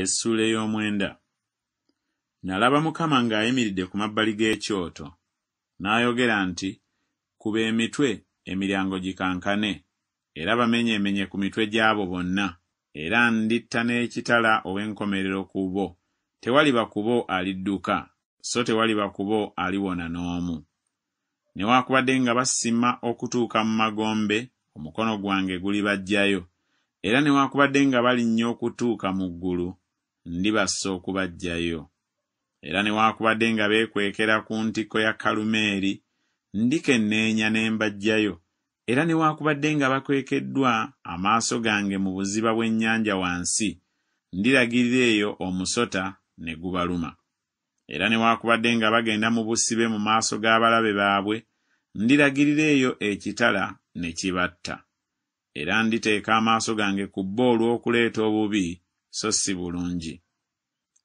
essuula ey'omwenda nalaba mukama ng'ayimiridde ku mabbali g'ekyoto n'ayogera nti kuba emitwe emiryango gikankane era bamenyeemenye ku mitwe gy'abo bonna era nditta n'ekitala ow'enkomerero ku bo tewaliba ku bo alidduka so tewaliba ku bo aliwona n'omu newaakubadde nga basima okutuuka mu magombe omukono gwange gulibajjayo era newaakubadde nga balinnya okutuuka mu ggulu ndibassa okubaggyayo era newaakubadde nga beekwekera ku ntikko ya kalumeeri ndikenneenya ne mbaggyayo era newaakubadde nga bakwekeddwa amaaso gange mu buziba bw'ennyanja wansi ndiragirira eyo omusota ne gubaluma era newaakubadde nga bagenda mu busibe mu maaso g'abalabe baabwe ndiragirira eyo ekitala ne kibatta era nditeeka amaaso gange ku bbo olw'okuleeta obubi so si bulungi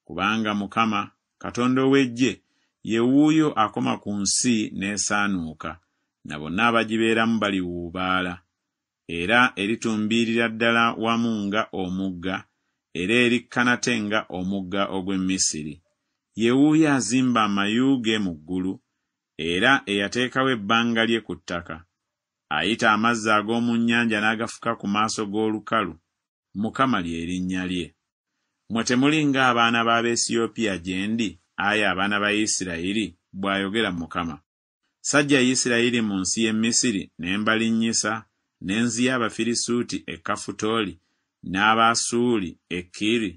kubanga mukama katonda ow'eggye ye wuuyo akoma ku nsi n'esaanuuka na bonna abagibeeramu baliwuubaala era eritumbiirira ddala wamu nga omugga era erikkanate nga omugga ogw'e misiri ye wuuyo azimba amayuuge mu ggulu era eyateekawo ebbanga lye ku ttaka ayita amazzi ag’omu nnyanja n’agafuka ku maaso g’olukalu mukama lye erinnya lye mwe temulinga abaana b'abesiyopiya gye ndi aye abaana ba isirayiri bw'ayogera mukama sajja isirayiri mu nsi y'e misiri ne mbalinnyisa ne nziya abafirisuuti e kafutooli n'abasuuli e kiri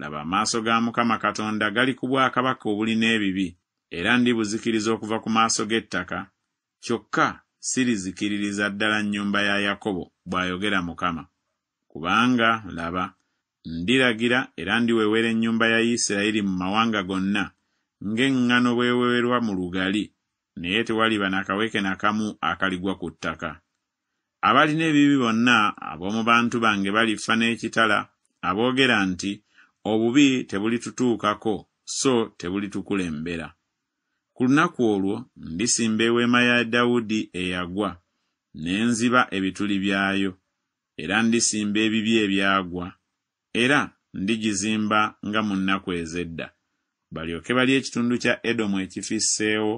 laba amaaso ga mukama katonda gali ku bwakabaka obulina ebibi era ndibuzikiriza okuva ku maaso g'ettaka kyokka sirizikiririza ddala nnyumba ya yakobo bw'ayogera mukama kubanga laba ndiragira era ndiwewera ennyumba ya isirayiri mu mawanga gonna ng'eŋŋano bweweerwa mu lugali naye tewaliba nakaweke nakamu akaligwa ku ttaka abalina ebibi bonna ab'omu bantu bange balifa n'ekitala aboogera nti obubi tebulitutuukako so tebulitukulembera ku lunaku olwo ndisimba eweema ya dawudi eyagwa ne nziba ebituli byayo era ndisimba ebibi ebyagwa era ndigizimba nga mu nnaku ez'edda balyoke bali ekitundu kya edomu ekifisseewo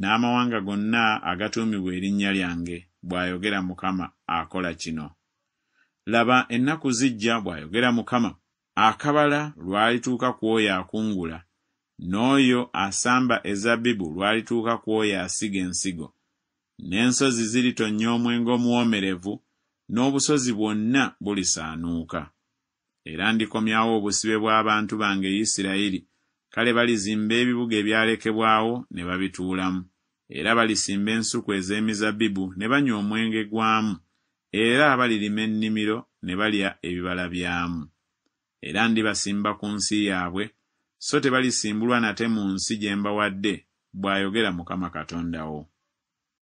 n'amawanga gonna agatuumibwa erinnya lyange bw'ayogera mukama akola kino laba ennaku zijja bw'ayogera mukama akabala lwalituuka ku oyo akungula n'oyo asamba ezabbibu lwalituuka ku oyo asiga ensigo n'ensozi ziritonnya omwenge omuwomerevu n'obusozi bwonna bulisaanuuka era ndikomyawo obusibe bw'abantu bange e isirayiri kale balizimba ebibuga ebyalekebwawo ne babituulamu era balisimba ensuku ez'emizabbibu ne banywa omwenge gwamu era balirima ennimiro ne balya ebibala byamu era ndibasimba ku nsi yaabwe so tebalisimbulwa nate mu nsi gye mbawadde bw'ayogera mukama katonda wo